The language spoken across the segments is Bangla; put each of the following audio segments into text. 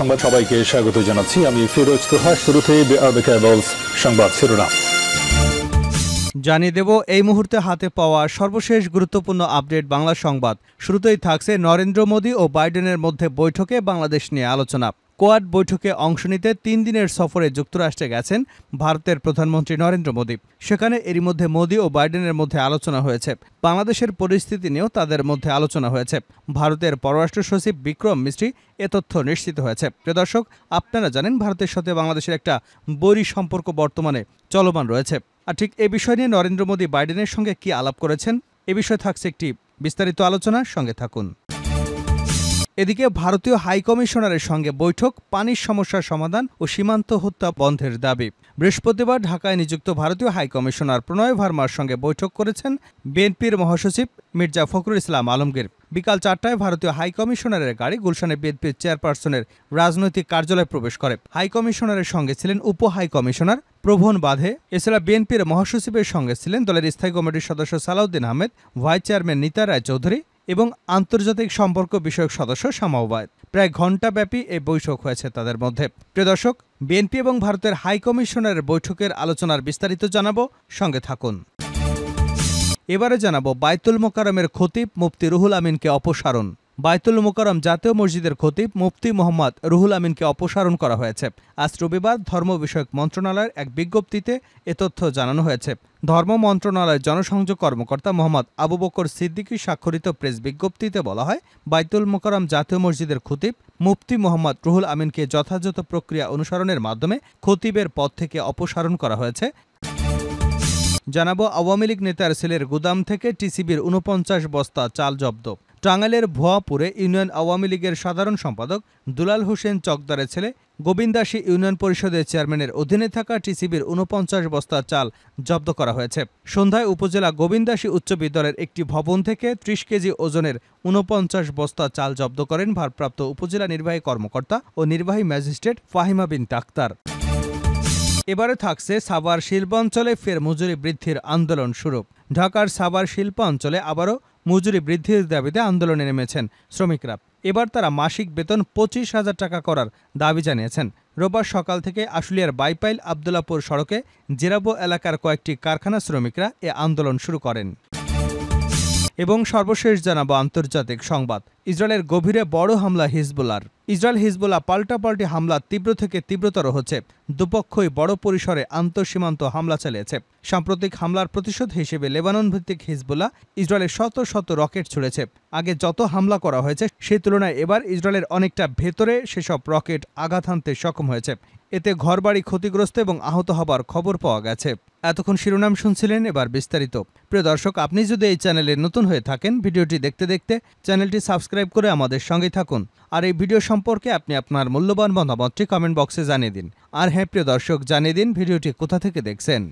সংবাদ সবাইকে স্বাগত জানাচ্ছি আমি ফিরোজ তোহা শুরুতে সংবাদ শিরোনাম জানিয়ে দেব এই মুহূর্তে হাতে পাওয়া সর্বশেষ গুরুত্বপূর্ণ আপডেট বাংলা সংবাদ শুরুতেই থাকছে নরেন্দ্র মোদী ও বাইডেনের মধ্যে বৈঠকে বাংলাদেশ নিয়ে আলোচনা কোয়াড বৈঠকে অংশ নিতে তিন দিনের সফরে যুক্তরাষ্ট্রে গেছেন ভারতের প্রধানমন্ত্রী নরেন্দ্র মোদী সেখানে এরই মধ্যে মোদী ও বাইডেনের মধ্যে আলোচনা হয়েছে বাংলাদেশের পরিস্থিতি নিয়েও তাদের মধ্যে আলোচনা হয়েছে ভারতের পররাষ্ট্র সচিব বিক্রম মিস্ত্রি এ তথ্য নিশ্চিত হয়েছে প্রিয় দর্শক আপনারা জানেন ভারতের সাথে বাংলাদেশের একটা বৈরী সম্পর্ক বর্তমানে চলমান রয়েছে আর ঠিক এ বিষয় নিয়ে নরেন্দ্র মোদী বাইডেনের সঙ্গে কি আলাপ করেছেন এ বিষয়ে থাকছে একটি বিস্তারিত আলোচনা সঙ্গে থাকুন এদিকে ভারতীয় হাইকমিশনারের সঙ্গে বৈঠক পানির সমস্যার সমাধান ও সীমান্ত হত্যা বন্ধের দাবি বৃহস্পতিবার ঢাকায় নিযুক্ত ভারতীয় হাইকমিশনার প্রণয় ভার্মার সঙ্গে বৈঠক করেছেন বিএনপির মহাসচিব মির্জা ফখরুল ইসলাম আলমগীর বিকাল চারটায় ভারতীয় হাইকমিশনারের গাড়ি গুলশানে বিএনপির চেয়ারপারসনের রাজনৈতিক কার্যালয়ে প্রবেশ করে হাইকমিশনারের সঙ্গে ছিলেন উপ হাইকমিশনার প্রভন বাধে এছাড়া বিএনপির মহাসচিবের সঙ্গে ছিলেন দলের স্থায়ী কমিটির সদস্য সালাউদ্দিন আহমেদ ভাইস চেয়ারম্যান নিতা রায় চৌধুরী এবং আন্তর্জাতিক সম্পর্ক বিষয়ক সদস্য সামাওবায়দ প্রায় ঘণ্টাব্যাপী এই বৈঠক হয়েছে তাদের মধ্যে প্রিয় দর্শক বিএনপি এবং ভারতের হাই কমিশনের বৈঠকের আলোচনার বিস্তারিত জানাবো সঙ্গে থাকুন এবারে জানাবো বাইতুল মোকারমের খতিব মুফতি রুহুল আমিনকে অপসারণ বাইতুল মোকারম জাতীয় মসজিদের খতিব মুফতি মোহাম্মদ রুহুল আমিনকে অপসারণ করা হয়েছে আজ রবিবার ধর্ম বিষয়ক মন্ত্রণালয়ের এক বিজ্ঞপ্তিতে এ তথ্য জানানো হয়েছে ধর্ম মন্ত্রণালয়ের জনসংযোগ কর্মকর্তা মোহাম্মদ আবু বকর সিদ্দিকী স্বাক্ষরিত প্রেস বিজ্ঞপ্তিতে বলা হয় বাইতুল মোকারম জাতীয় মসজিদের খতিব মুফতি মোহাম্মদ রুহুল আমিনকে যথাযথ প্রক্রিয়া অনুসরণের মাধ্যমে খতিবের পদ থেকে অপসারণ করা হয়েছে জানাবো আওয়ামী লীগ নেতার সেলের গুদাম থেকে টিসিবির উনপঞ্চাশ বস্তা চাল জব্দ টাঙ্গাইলের ভুয়াপুরে ইউনিয়ন আওয়ামী লীগের সাধারণ সম্পাদক দুলাল হোসেন চকদারের ছেলে গোবিন্দাসী ইউনিয়ন পরিষদের চেয়ারম্যানের অধীনে থাকা টিসিবির উনপঞ্চাশ বস্তা চাল জব্দ করা হয়েছে সন্ধ্যায় উপজেলা গোবিন্দাসী উচ্চ বিদ্যালয়ের একটি ভবন থেকে ত্রিশ কেজি ওজনের উনপঞ্চাশ বস্তা চাল জব্দ করেন ভারপ্রাপ্ত উপজেলা নির্বাহী কর্মকর্তা ও নির্বাহী ম্যাজিস্ট্রেট ফাহিমা বিন আক্তার এবারে থাকছে সাভার শিল্পাঞ্চলে ফের মজুরি বৃদ্ধির আন্দোলন শুরু ঢাকার সাভার শিল্পাঞ্চলে আবারও মজুরি বৃদ্ধির দাবিতে আন্দোলনে নেমেছেন শ্রমিকরা এবার তারা মাসিক বেতন পঁচিশ হাজার টাকা করার দাবি জানিয়েছেন রোববার সকাল থেকে আশুলিয়ার বাইপাইল আবদুল্লাপুর সড়কে জেরাবো এলাকার কয়েকটি কারখানা শ্রমিকরা এ আন্দোলন শুরু করেন এবং সর্বশেষ জানাবো আন্তর্জাতিক সংবাদ ইসরায়েলের গভীরে বড় হামলা হিজবুলার ইসরায়েল হিজবুল্লাহ পাল্টাপাল্টি হামলা তীব্র থেকে তীব্রতর হচ্ছে দুপক্ষই বড় পরিসরে আন্তঃসীমান্ত হামলা চালিয়েছে সাম্প্রতিক হামলার প্রতিশোধ হিসেবে লেবানন ভিত্তিক হিজবুল্লাহ ইসরায়েলের শত শত রকেট ছুড়েছে আগে যত হামলা করা হয়েছে সেই তুলনায় এবার ইসরায়েলের অনেকটা ভেতরে সেসব রকেট আঘাত হানতে সক্ষম হয়েছে এতে ঘরবাড়ি ক্ষতিগ্রস্ত এবং আহত হবার খবর পাওয়া গেছে এতক্ষণ শিরোনাম শুনছিলেন এবার বিস্তারিত প্রিয় দর্শক আপনি যদি এই চ্যানেলে নতুন হয়ে থাকেন ভিডিওটি দেখতে দেখতে চ্যানেলটি সাবস্ক্রাইব সাবস্ক্রাইব করে আমাদের সঙ্গে থাকুন আর এই ভিডিও সম্পর্কে আপনি আপনার মূল্যবান মতামতটি কমেন্ট বক্সে জানিয়ে দিন আর হ্যাঁ প্রিয় দর্শক জানিয়ে দিন ভিডিওটি কোথা থেকে দেখছেন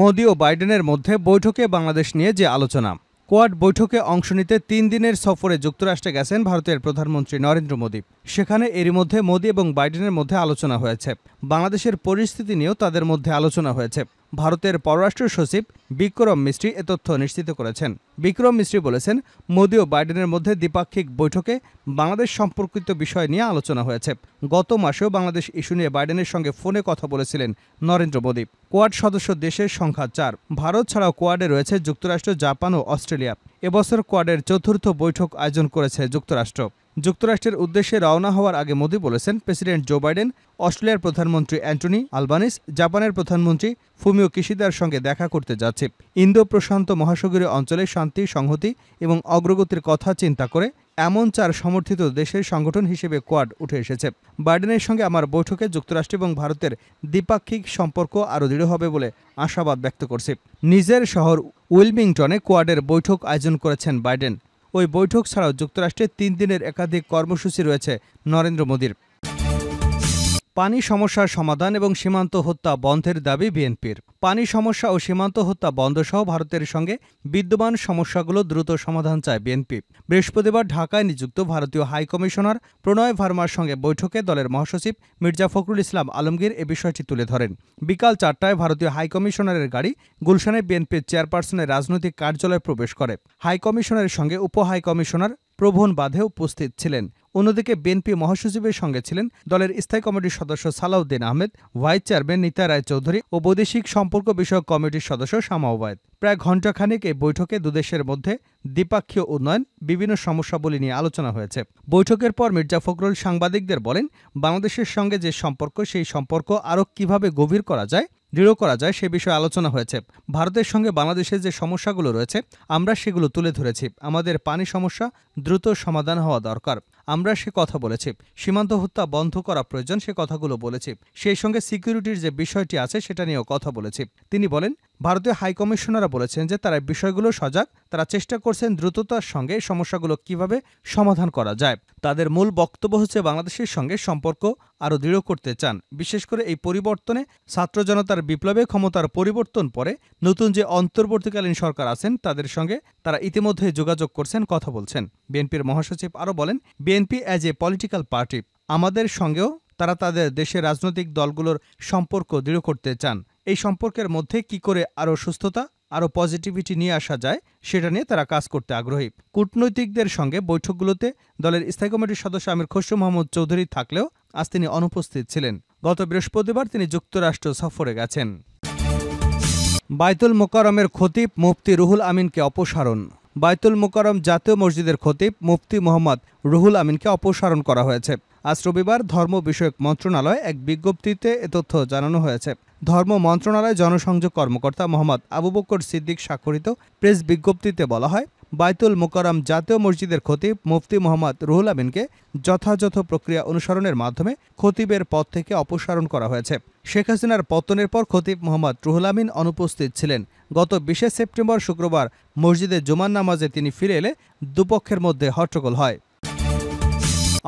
মোদি ও বাইডেনের মধ্যে বৈঠকে বাংলাদেশ নিয়ে যে আলোচনা কোয়াড বৈঠকে অংশ নিতে তিন দিনের সফরে যুক্তরাষ্ট্রে গেছেন ভারতের প্রধানমন্ত্রী নরেন্দ্র মোদী সেখানে এরই মধ্যে মোদী এবং বাইডেনের মধ্যে আলোচনা হয়েছে বাংলাদেশের পরিস্থিতি নিয়েও তাদের মধ্যে আলোচনা হয়েছে ভারতের পররাষ্ট্র সচিব বিক্রম মিস্ত্রি এ তথ্য নিশ্চিত করেছেন বিক্রম মিস্ত্রি বলেছেন মোদী ও বাইডেনের মধ্যে দ্বিপাক্ষিক বৈঠকে বাংলাদেশ সম্পর্কিত বিষয় নিয়ে আলোচনা হয়েছে গত মাসেও বাংলাদেশ ইস্যু নিয়ে বাইডেনের সঙ্গে ফোনে কথা বলেছিলেন নরেন্দ্র মোদী কোয়াড সদস্য দেশের সংখ্যা চার ভারত ছাড়াও কোয়াডে রয়েছে যুক্তরাষ্ট্র জাপান ও অস্ট্রেলিয়া এবছর কোয়াডের চতুর্থ বৈঠক আয়োজন করেছে যুক্তরাষ্ট্র যুক্তরাষ্ট্রের উদ্দেশ্যে রওনা হওয়ার আগে মোদি বলেছেন প্রেসিডেন্ট জো বাইডেন অস্ট্রেলিয়ার প্রধানমন্ত্রী অ্যান্টনি আলবানিস জাপানের প্রধানমন্ত্রী ফুমিও কিশিদার সঙ্গে দেখা করতে যাচ্ছে ইন্দো প্রশান্ত মহাসাগরীয় অঞ্চলে শান্তি সংহতি এবং অগ্রগতির কথা চিন্তা করে এমন চার সমর্থিত দেশের সংগঠন হিসেবে কোয়াড উঠে এসেছে বাইডেনের সঙ্গে আমার বৈঠকে যুক্তরাষ্ট্র এবং ভারতের দ্বিপাক্ষিক সম্পর্ক আরও দৃঢ় হবে বলে আশাবাদ ব্যক্ত করছে নিজের শহর উইলমিংটনে কোয়াডের বৈঠক আয়োজন করেছেন বাইডেন ওই বৈঠক ছাড়াও যুক্তরাষ্ট্রে তিন দিনের একাধিক কর্মসূচি রয়েছে নরেন্দ্র মোদীর পানি সমস্যার সমাধান এবং সীমান্ত হত্যা বন্ধের দাবি বিএনপির পানি সমস্যা ও সীমান্ত হত্যা বন্ধ সহ ভারতের সঙ্গে বিদ্যমান সমস্যাগুলো দ্রুত সমাধান চায় বিএনপি বৃহস্পতিবার ঢাকায় নিযুক্ত ভারতীয় হাইকমিশনার প্রণয় ভার্মার সঙ্গে বৈঠকে দলের মহাসচিব মির্জা ফখরুল ইসলাম আলমগীর এ বিষয়টি তুলে ধরেন বিকাল চারটায় ভারতীয় হাইকমিশনারের গাড়ি গুলশানে বিএনপির চেয়ারপারসনের রাজনৈতিক কার্যালয়ে প্রবেশ করে হাইকমিশনের সঙ্গে উপ হাইকমিশনার প্রভন বাঁধে উপস্থিত ছিলেন অন্যদিকে বিএনপি মহাসচিবের সঙ্গে ছিলেন দলের স্থায়ী কমিটির সদস্য সালাউদ্দিন আহমেদ ভাইস চেয়ারম্যান নিতা রায় চৌধুরী ও বৈদেশিক সম্পর্ক বিষয়ক কমিটির সদস্য শামা ওবায়দ প্রায় ঘণ্টাখানেক এই বৈঠকে দুদেশের মধ্যে দ্বিপাক্ষীয় উন্নয়ন বিভিন্ন সমস্যাবলী নিয়ে আলোচনা হয়েছে বৈঠকের পর মির্জা ফখরুল সাংবাদিকদের বলেন বাংলাদেশের সঙ্গে যে সম্পর্ক সেই সম্পর্ক আরও কিভাবে গভীর করা যায় দৃঢ় করা যায় সে বিষয়ে আলোচনা হয়েছে ভারতের সঙ্গে বাংলাদেশের যে সমস্যাগুলো রয়েছে আমরা সেগুলো তুলে ধরেছি আমাদের পানি সমস্যা দ্রুত সমাধান হওয়া দরকার আমরা সে কথা বলেছি সীমান্ত হত্যা বন্ধ করা প্রয়োজন সে কথাগুলো বলেছি সেই সঙ্গে সিকিউরিটির যে বিষয়টি আছে সেটা নিয়েও কথা বলেছি তিনি বলেন ভারতীয় হাইকমিশনাররা বলেছেন যে তারা বিষয়গুলো সজাগ তারা চেষ্টা করছেন দ্রুততার সঙ্গে সমস্যাগুলো কিভাবে সমাধান করা যায় তাদের মূল বক্তব্য হচ্ছে বাংলাদেশের সঙ্গে সম্পর্ক আরও দৃঢ় করতে চান বিশেষ করে এই পরিবর্তনে ছাত্র জনতার বিপ্লবে ক্ষমতার পরিবর্তন পরে নতুন যে অন্তর্বর্তীকালীন সরকার আছেন তাদের সঙ্গে তারা ইতিমধ্যে যোগাযোগ করছেন কথা বলছেন বিএনপির মহাসচিব আরও বলেন BNP as a political party আমাদের সঙ্গেও তারা তাদের দেশের রাজনৈতিক দলগুলোর সম্পর্ক দৃঢ় করতে চান এই সম্পর্কের মধ্যে কি করে আরও সুস্থতা আরও পজিটিভিটি নিয়ে আসা যায় সেটা নিয়ে তারা কাজ করতে আগ্রহী কূটনৈতিকদের সঙ্গে বৈঠকগুলোতে দলের স্থায়ী কমিটির সদস্য আমির খসরু মোহাম্মদ চৌধুরী থাকলেও আজ তিনি অনুপস্থিত ছিলেন গত বৃহস্পতিবার তিনি যুক্তরাষ্ট্র সফরে গেছেন বাইতুল মোকারমের খতিব মুফতি রুহুল আমিনকে অপসারণ বাইতুল মোকারম জাতীয় মসজিদের খতিব মুফতি মোহাম্মদ রুহুল আমিনকে অপসারণ করা হয়েছে আজ রবিবার ধর্ম বিষয়ক মন্ত্রণালয় এক বিজ্ঞপ্তিতে এ তথ্য জানানো হয়েছে ধর্ম মন্ত্রণালয় জনসংযোগ কর্মকর্তা মোহাম্মদ আবু বক্কর সিদ্দিক স্বাক্ষরিত প্রেস বিজ্ঞপ্তিতে বলা হয় বাইতুল মোকারাম জাতীয় মসজিদের খতিব মুফতি মোহাম্মদ রুহুল আমিনকে যথাযথ প্রক্রিয়া অনুসরণের মাধ্যমে খতিবের পদ থেকে অপসারণ করা হয়েছে শেখ হাসিনার পতনের পর খতিব মোহাম্মদ রুহুল আমিন অনুপস্থিত ছিলেন গত বিশে সেপ্টেম্বর শুক্রবার মসজিদে জুমান নামাজে তিনি ফিরে এলে দুপক্ষের মধ্যে হট্টগোল হয়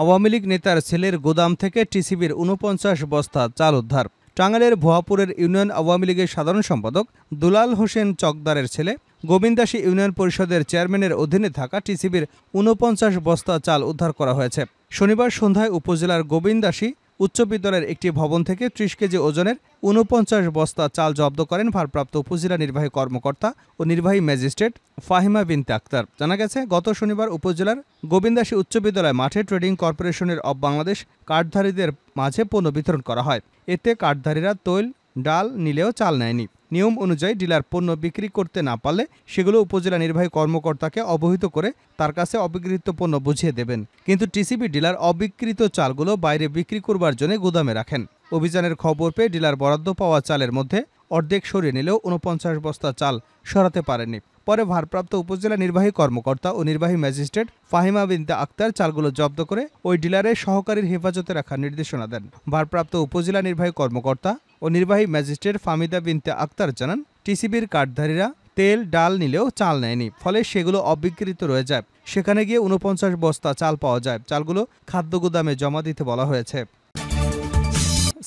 আওয়ামী লীগ নেতার ছেলের গোদাম থেকে টিসিবির উনপঞ্চাশ বস্তা চাল উদ্ধার টাঙ্গাইলের ভুয়াপুরের ইউনিয়ন আওয়ামী লীগের সাধারণ সম্পাদক দুলাল হোসেন চকদারের ছেলে গোবিন্দাসী ইউনিয়ন পরিষদের চেয়ারম্যানের অধীনে থাকা টিসিবির উনপঞ্চাশ বস্তা চাল উদ্ধার করা হয়েছে শনিবার সন্ধ্যায় উপজেলার গোবিন্দাসী উচ্চ বিদ্যালয়ের একটি ভবন থেকে ত্রিশ কেজি ওজনের উনপঞ্চাশ বস্তা চাল জব্দ করেন ভারপ্রাপ্ত উপজেলা নির্বাহী কর্মকর্তা ও নির্বাহী ম্যাজিস্ট্রেট ফাহিমা বিন আক্তার জানা গেছে গত শনিবার উপজেলার গোবিন্দাসী উচ্চ বিদ্যালয় মাঠে ট্রেডিং কর্পোরেশনের অব বাংলাদেশ কার্ডধারীদের মাঝে পণ্য বিতরণ করা হয় এতে কার্ডধারীরা তৈল ডাল নিলেও চাল নেয়নি নিয়ম অনুযায়ী ডিলার পণ্য বিক্রি করতে না পারলে সেগুলো উপজেলা নির্বাহী কর্মকর্তাকে অবহিত করে তার কাছে অবিকৃত পণ্য বুঝিয়ে দেবেন কিন্তু টিসিবি ডিলার অবিকৃত চালগুলো বাইরে বিক্রি করবার জন্য গুদামে রাখেন অভিযানের খবর পেয়ে ডিলার বরাদ্দ পাওয়া চালের মধ্যে অর্ধেক সরিয়ে নিলেও উনপঞ্চাশ বস্তা চাল সরাতে পারেনি পরে ভারপ্রাপ্ত উপজেলা নির্বাহী কর্মকর্তা ও নির্বাহী ম্যাজিস্ট্রেট ফাহিমা বিনতে আক্তার চালগুলো জব্দ করে ওই ডিলারের সহকারীর হেফাজতে রাখার নির্দেশনা দেন ভারপ্রাপ্ত উপজেলা নির্বাহী কর্মকর্তা ও নির্বাহী ম্যাজিস্ট্রেট ফামিদা বিনতে আক্তার জানান টিসিবির কার্ডধারীরা তেল ডাল নিলেও চাল নেয়নি ফলে সেগুলো অবিকৃত রয়ে যায় সেখানে গিয়ে উনপঞ্চাশ বস্তা চাল পাওয়া যায় চালগুলো খাদ্য গুদামে জমা দিতে বলা হয়েছে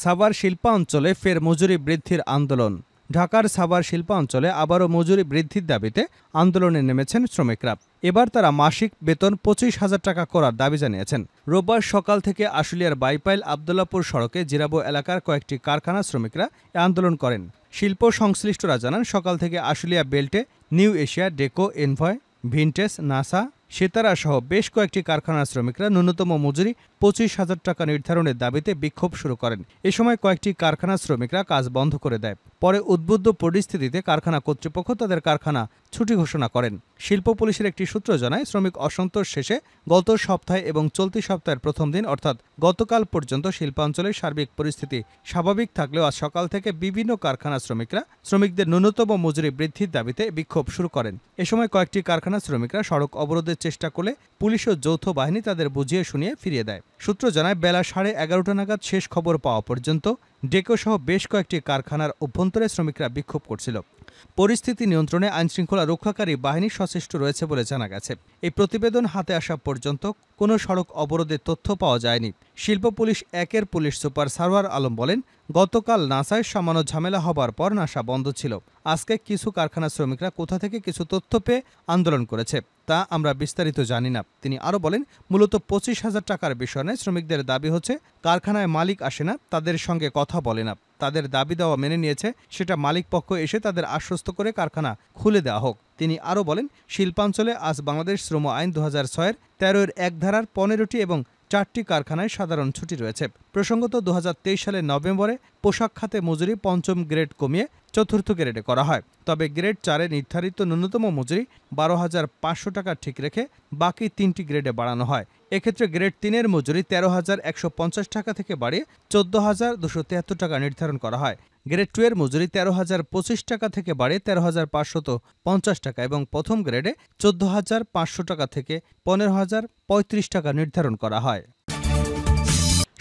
সাভার শিল্পাঞ্চলে ফের মজুরি বৃদ্ধির আন্দোলন ঢাকার সাভার শিল্পাঞ্চলে আবারও মজুরি বৃদ্ধির দাবিতে আন্দোলনে নেমেছেন শ্রমিকরা এবার তারা মাসিক বেতন পঁচিশ হাজার টাকা করার দাবি জানিয়েছেন রোববার সকাল থেকে আশুলিয়ার বাইপাইল আবদুল্লাপুর সড়কে জিরাবো এলাকার কয়েকটি কারখানা শ্রমিকরা আন্দোলন করেন শিল্প সংশ্লিষ্টরা জানান সকাল থেকে আশুলিয়া বেল্টে নিউ এশিয়া ডেকো এনভয় ভিনটেস নাসা সেতারা সহ বেশ কয়েকটি কারখানার শ্রমিকরা ন্যূনতম মজুরি পঁচিশ হাজার টাকা নির্ধারণের দাবিতে বিক্ষোভ শুরু করেন এ সময় কয়েকটি কারখানা শ্রমিকরা কাজ বন্ধ করে দেয় পরে উদ্বুদ্ধ পরিস্থিতিতে কারখানা কর্তৃপক্ষ তাদের কারখানা ছুটি ঘোষণা করেন শিল্প পুলিশের একটি সূত্র জানায় শ্রমিক অসন্তোষ শেষে গত সপ্তাহে এবং চলতি সপ্তাহের প্রথম দিন অর্থাৎ গতকাল পর্যন্ত শিল্পাঞ্চলের সার্বিক পরিস্থিতি স্বাভাবিক থাকলেও আজ সকাল থেকে বিভিন্ন কারখানা শ্রমিকরা শ্রমিকদের ন্যূনতম মজুরি বৃদ্ধির দাবিতে বিক্ষোভ শুরু করেন এ সময় কয়েকটি কারখানা শ্রমিকরা সড়ক অবরোধের চেষ্টা করলে পুলিশ ও যৌথ বাহিনী তাদের বুঝিয়ে শুনিয়ে ফিরিয়ে দেয় সূত্র জানায় বেলা সাড়ে এগারোটা নাগাদ শেষ খবর পাওয়া পর্যন্ত ডেকোসহ বেশ কয়েকটি কারখানার অভ্যন্তরে শ্রমিকরা বিক্ষোভ করছিল পরিস্থিতি নিয়ন্ত্রণে আইনশৃঙ্খলা রক্ষাকারী বাহিনী সচেষ্ট রয়েছে বলে জানা গেছে এই প্রতিবেদন হাতে আসা পর্যন্ত কোনো সড়ক অবরোধের তথ্য পাওয়া যায়নি শিল্প পুলিশ একের পুলিশ সুপার সারোয়ার আলম বলেন গতকাল নাসায় সামান্য ঝামেলা হবার পর নাসা বন্ধ ছিল আজকে কিছু কারখানা শ্রমিকরা কোথা থেকে কিছু তথ্য পেয়ে আন্দোলন করেছে তা আমরা বিস্তারিত জানি না তিনি আরও বলেন মূলত পঁচিশ হাজার টাকার বিষয়ে শ্রমিকদের দাবি হচ্ছে কারখানায় মালিক আসে না তাদের সঙ্গে কথা বলে না তাদের দাবি দেওয়া মেনে নিয়েছে সেটা মালিক পক্ষ এসে তাদের আশ্বস্ত করে কারখানা খুলে দেওয়া হোক তিনি আরও বলেন শিল্পাঞ্চলে আজ বাংলাদেশ শ্রম আইন দু হাজার ছয়ের তেরোর এক ধারার পনেরোটি এবং চারটি কারখানায় সাধারণ ছুটি রয়েছে প্রসঙ্গত দু সালের নভেম্বরে পোশাক খাতে মজুরি পঞ্চম গ্রেড কমিয়ে চতুর্থ গ্রেডে করা হয় তবে গ্রেড চারে নির্ধারিত ন্যূনতম মজুরি বারো হাজার পাঁচশো টাকা ঠিক রেখে বাকি তিনটি গ্রেডে বাড়ানো হয় এক্ষেত্রে গ্রেড তিনের মজুরি তেরো হাজার একশো পঞ্চাশ টাকা থেকে বাড়িয়ে চোদ্দ হাজার দুশো তিয়াত্তর টাকা নির্ধারণ করা হয় গ্রেড টু এর মজুরি তেরো হাজার পঁচিশ টাকা থেকে বাড়ে তেরো হাজার পাঁচশত পঞ্চাশ টাকা এবং প্রথম গ্রেডে চোদ্দ হাজার পাঁচশো টাকা থেকে পনেরো হাজার পঁয়ত্রিশ টাকা নির্ধারণ করা হয়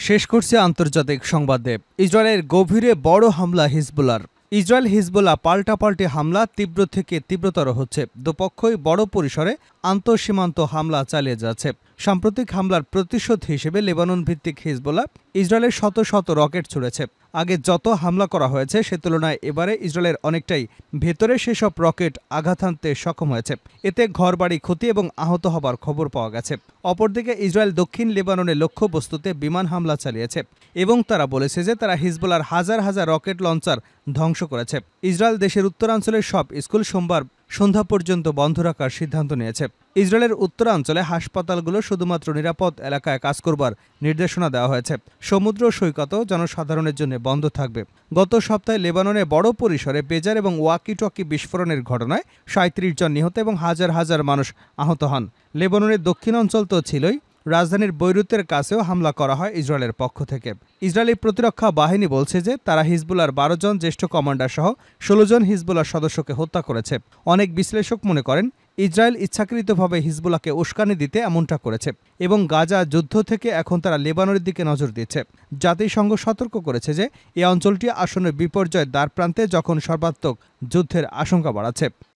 শেষ করছে আন্তর্জাতিক সংবাদে ইসরায়েলের গভীরে বড় হামলা হিজবুলার ইসরায়েল হিজবুল্লাহ পাল্টাপাল্টি হামলা তীব্র থেকে তীব্রতর হচ্ছে দুপক্ষই বড় পরিসরে আন্তঃসীমান্ত হামলা চালিয়ে যাচ্ছে সাম্প্রতিক হামলার প্রতিশোধ হিসেবে লেবানন ভিত্তিক হিজবোলা ইসরায়েলের শত শত রকেট ছুড়েছে আগে যত হামলা করা হয়েছে সে তুলনায় এবারে ইসরায়েলের অনেকটাই ভেতরে সেসব রকেট আঘাত হানতে সক্ষম হয়েছে এতে ঘরবাড়ি ক্ষতি এবং আহত হবার খবর পাওয়া গেছে অপরদিকে ইসরায়েল দক্ষিণ লেবাননের লক্ষ্যবস্তুতে বিমান হামলা চালিয়েছে এবং তারা বলেছে যে তারা হিজবোলার হাজার হাজার রকেট লঞ্চার ধ্বংস করেছে ইসরায়েল দেশের উত্তরাঞ্চলের সব স্কুল সোমবার সন্ধ্যা পর্যন্ত বন্ধ রাখার সিদ্ধান্ত নিয়েছে ইসরায়েলের উত্তরাঞ্চলে হাসপাতালগুলো শুধুমাত্র নিরাপদ এলাকায় কাজ করবার নির্দেশনা দেওয়া হয়েছে সমুদ্র সৈকতও জনসাধারণের জন্য বন্ধ থাকবে গত সপ্তাহে লেবাননে বড় পরিসরে বেজার এবং ওয়াকিটকি বিস্ফোরণের ঘটনায় সাঁত্রিশ জন নিহত এবং হাজার হাজার মানুষ আহত হন লেবাননের দক্ষিণ অঞ্চল তো ছিলই রাজধানীর বৈরুতের কাছেও হামলা করা হয় ইসরায়েলের পক্ষ থেকে ইসরায়েলি প্রতিরক্ষা বাহিনী বলছে যে তারা হিজবুলার বারো জন জ্যেষ্ঠ কমান্ডার সহ ষোলো জন হিজবুলার সদস্যকে হত্যা করেছে অনেক বিশ্লেষক মনে করেন ইসরায়েল ইচ্ছাকৃতভাবে হিজবুলাকে উস্কানি দিতে এমনটা করেছে এবং গাজা যুদ্ধ থেকে এখন তারা লেবাননের দিকে নজর দিচ্ছে জাতিসংঘ সতর্ক করেছে যে এই অঞ্চলটি আসনের বিপর্যয়ের দ্বারপ্রান্তে যখন সর্বাত্মক যুদ্ধের আশঙ্কা বাড়াচ্ছে